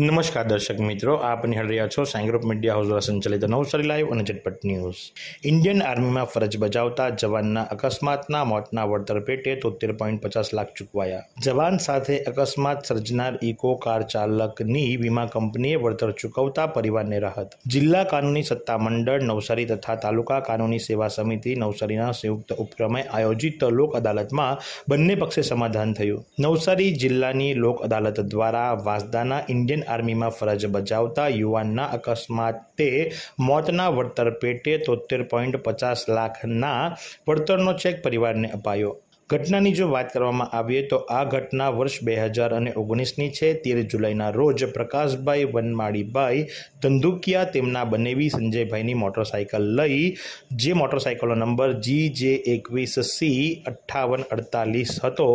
નમસ્કાર દર્શક મિત્રો આપ નિહાળ રહ્યા છો સાંગ્રુપ મીડિયા હાઉસ દ્વારા સંચાલિત નવસારી લાઈવ અને ઝટપટ ન્યૂઝ ઇન્ડિયન આર્મીમાં ફરજ બજાવતા જવાનના અકસ્માતના મોતના વળતર પેટે તોતેર પોઈન્ટ પચાસ લાખ ચૂકવાયા જવાન સાથે અકસ્માત સર્જનાર ઇકો કાર ચાલકની વીમા કંપનીએ વળતર ચૂકવતા પરિવારને રાહત જિલ્લા કાનૂની સત્તા મંડળ નવસારી તથા તાલુકા કાનૂની સેવા સમિતિ નવસારીના સંયુક્ત ઉપક્રમે આયોજિત લોક અદાલતમાં બંને પક્ષે સમાધાન થયું નવસારી જિલ્લાની લોક અદાલત દ્વારા વાંસદાના ઇન્ડિયન આર્મીમાં ફરજ બજાવતા યુવાનના અકસ્માતે મોતના વળતર પેટે તોતેર પોઈન્ટ પચાસ લાખના વળતરનો ચેક પરિવારને અપાયો ઘટનાની જો વાત કરવામાં આવે તો આ ઘટના વર્ષ બે હજાર અને ઓગણીસની છે તેર જુલાઈના રોજ પ્રકાશભાઈ વનમાળીભાઈ ધંધુકિયા તેમના બનેવી સંજયભાઈની મોટરસાઇકલ લઈ જે મોટરસાઇકલનો નંબર જી જે એકવીસ સી અઠ્ઠાવન અડતાલીસ હતો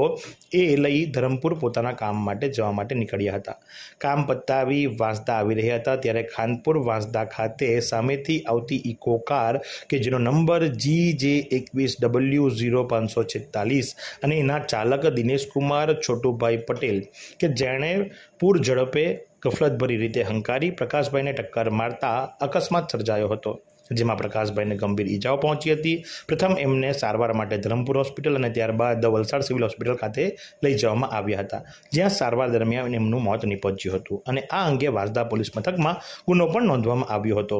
એ લઈ ધરમપુર પોતાના કામ માટે જવા માટે નીકળ્યા હતા કામ પતાવી વાંસદા આવી રહ્યા હતા ત્યારે ખાનપુર વાંસદા ખાતે સામેથી આવતી ઇકો કાર કે જેનો નંબર જી જે એકવીસ ડબલ્યુ ઝીરો પાંચસો છેતાલીસ એક્સપ્રેસ અને એના ચાલક દિનેશકુમાર છોટુભાઈ પટેલ કે જેણે પૂર ઝડપે ગફલતભરી રીતે હંકારી પ્રકાશભાઈને ટક્કર મારતા અકસ્માત સર્જાયો હતો જેમાં પ્રકાશભાઈને ગંભીર ઈજાઓ પહોંચી હતી પ્રથમ એમને સારવાર માટે ધરમપુર હોસ્પિટલ અને ત્યારબાદ વલસાડ સિવિલ હોસ્પિટલ ખાતે લઈ જવામાં આવ્યા હતા જ્યાં સારવાર દરમિયાન એમનું મોત નિપજ્યું હતું અને આ અંગે વાંસદા પોલીસ મથકમાં ગુનો પણ નોંધવામાં આવ્યો હતો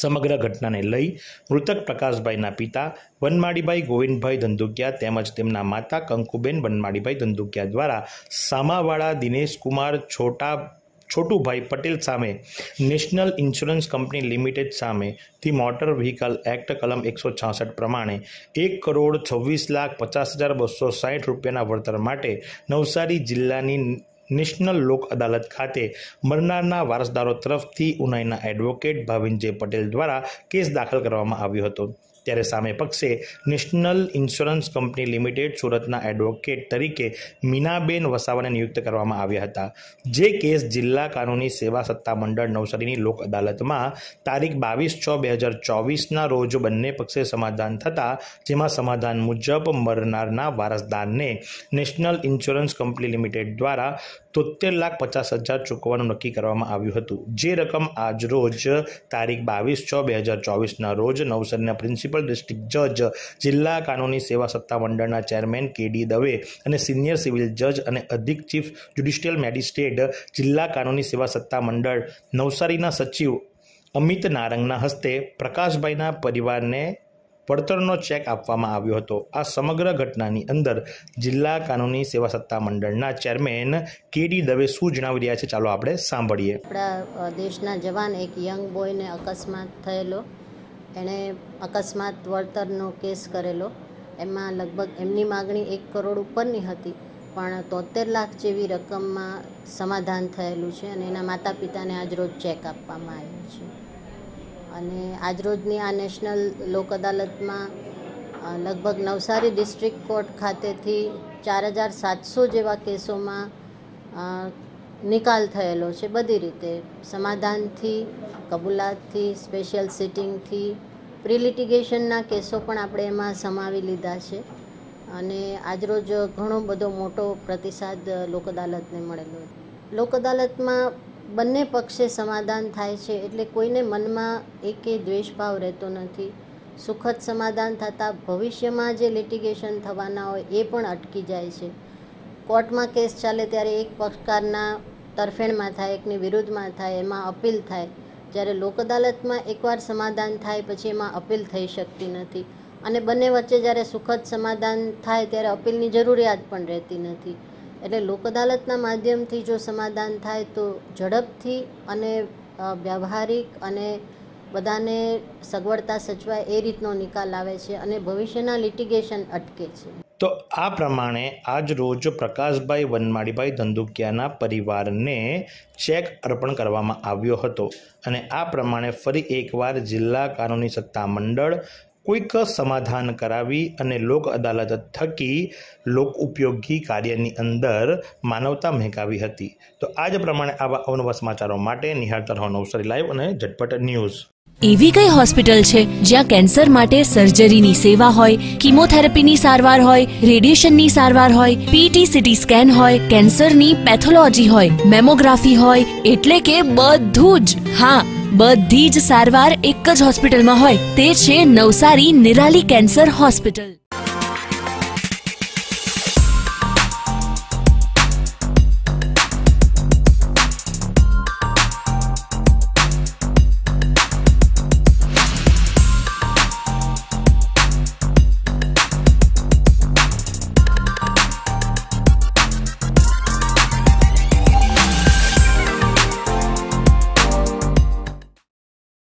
સમગ્ર ઘટનાને લઈ મૃતક પ્રકાશભાઈના પિતા વનમાળીભાઈ ગોવિંદભાઈ ધંધુકિયા તેમજ તેમના માતા કંકુબેન વનમાળીભાઈ ધંધુકિયા દ્વારા સામાવાળા દિનેશકુમાર છોટા છોટુભાઈ પટેલ સામે નેશનલ ઇન્સ્યોરન્સ કંપની લિમિટેડ સામે ધી મોટર વ્હીકલ એક્ટ કલમ એકસો છાસઠ પ્રમાણે એક કરોડ છવ્વીસ લાખ પચાસ હજાર બસો સાહીઠ રૂપિયાના વળતર માટે નવસારી જિલ્લાની નેશનલ લોક અદાલત ખાતે મરનારના વારસદારો તરફથી ઉનાઈના એડવોકેટ ભાવિનજય પટેલ દ્વારા કેસ દાખલ કરવામાં આવ્યો હતો ત્યારે સામે પક્ષે નેશનલ ઇન્સ્યોરન્સ કંપની લિમિટેડ સુરતના એડવોકેટ તરીકે મીનાબેન વસાવાને નિયુક્ત કરવામાં આવ્યા હતા જે કેસ જિલ્લા કાનૂની સેવા સત્તા મંડળ નવસારીની લોક અદાલતમાં તારીખ બાવીસ છ બે હજાર ચોવીસના રોજ બંને પક્ષે સમાધાન થતાં જેમાં સમાધાન મુજબ મરનારના વારસદારને નેશનલ ઇન્સ્યોરન્સ કંપની લિમિટેડ દ્વારા તોતેર લાખ પચાસ હજાર ચૂકવવાનું નક્કી કરવામાં આવ્યું હતું જે રકમ આજરોજ તારીખ બાવીસ છ બે હજાર ચોવીસના રોજ નવસારીના પ્રિન્સિપલ ડિસ્ટ્રિક્ટ જજ જિલ્લા કાનૂની સેવા સત્તા મંડળના ચેરમેન કે ડી દવે અને સિનિયર સિવિલ જજ અને અધિક ચીફ જ્યુડિશિયલ મેજિસ્ટ્રેટ જિલ્લા કાનૂની સેવા સત્તા મંડળ નવસારીના સચિવ અમિત નારંગના હસ્તે પ્રકાશભાઈના પરિવારને પડતરનો ચેક આપવામાં આવ્યો હતો આ સમગ્ર ઘટનાની અંદર જિલ્લા કાનૂની સેવા સત્તા મંડળના ચેરમેન કેડી દવે શું જણાવી રહ્યા છે ચાલો આપણે સાંભળીએ આપણા દેશના જવાન એક યંગ બોયને અકસ્માત થયેલો એણે અકસ્માત વળતરનો કેસ કરેલો એમાં લગભગ એમની માગણી એક કરોડ ઉપરની હતી પણ તોતેર લાખ જેવી રકમમાં સમાધાન થયેલું છે અને એના માતા પિતાને આજરોજ ચેક આપવામાં આવ્યો છે અને આજરોજની આ નેશનલ લોક અદાલતમાં લગભગ નવસારી ડિસ્ટ્રિક્ટ કોર્ટ ખાતેથી ચાર હજાર સાતસો જેવા કેસોમાં નિકાલ થયેલો છે બધી રીતે સમાધાનથી કબૂલાતથી સ્પેશિયલ સિટિંગથી પ્રિલિટિગેશનના કેસો પણ આપણે એમાં સમાવી લીધા છે અને આજરોજ ઘણો બધો મોટો પ્રતિસાદ લોક અદાલતને મળેલો લોક અદાલતમાં બંને પક્ષે સમાધાન થાય છે એટલે કોઈને મનમાં એકે દ્વેષભાવ રહેતો નથી સુખદ સમાધાન થતાં ભવિષ્યમાં જે લિટિગેશન થવાના હોય એ પણ અટકી જાય છે કોર્ટમાં કેસ ચાલે ત્યારે એક પક્ષકારના તરફેણમાં થાય એકની વિરુદ્ધમાં થાય એમાં અપીલ થાય જ્યારે લોક અદાલતમાં એકવાર સમાધાન થાય પછી એમાં અપીલ થઈ શકતી નથી અને બંને વચ્ચે જ્યારે સુખદ સમાધાન થાય ત્યારે અપીલની જરૂરિયાત પણ રહેતી નથી એટલે લોક અદાલતના માધ્યમથી જો સમાધાન થાય તો ઝડપથી અને વ્યવહારિક અને બધાને સગવડતા સચવાય એ રીતનો નિકાલ આવે છે અને ભવિષ્યના લિટિગેશન અટકે છે તો આ પ્રમાણે આજ રોજ પ્રકાશભાઈ વનમાળીભાઈ ધંધુકિયાના પરિવારને ચેક અર્પણ કરવામાં આવ્યો હતો અને આ પ્રમાણે ફરી એકવાર જિલ્લા કાનૂની સત્તા મંડળ કોઈક સમાધાન કરાવી અને લોક અદાલત થકી લોક ઉપયોગી કાર્યની અંદર માનવતા મહેકાવી હતી તો આજ પ્રમાણે આવા અવનવા સમાચારો માટે નિહાળતા રહો નવસારી લાઈવ અને ઝટપટ ન્યૂઝ એવી કઈ હોસ્પિટલ છે જ્યાં કેન્સર માટે સર્જરીની સેવા હોય કિમોથેરાપીની સારવાર હોય રેડિયેશનની સારવાર હોય પીટી સીટી સ્કેન હોય કેન્સરની પેથોલોજી હોય મેમોગ્રાફી હોય એટલે કે બધું જ હા બધી જ સારવાર એક જ હોસ્પિટલમાં હોય તે છે નવસારી નિરાલી કેન્સર હોસ્પિટલ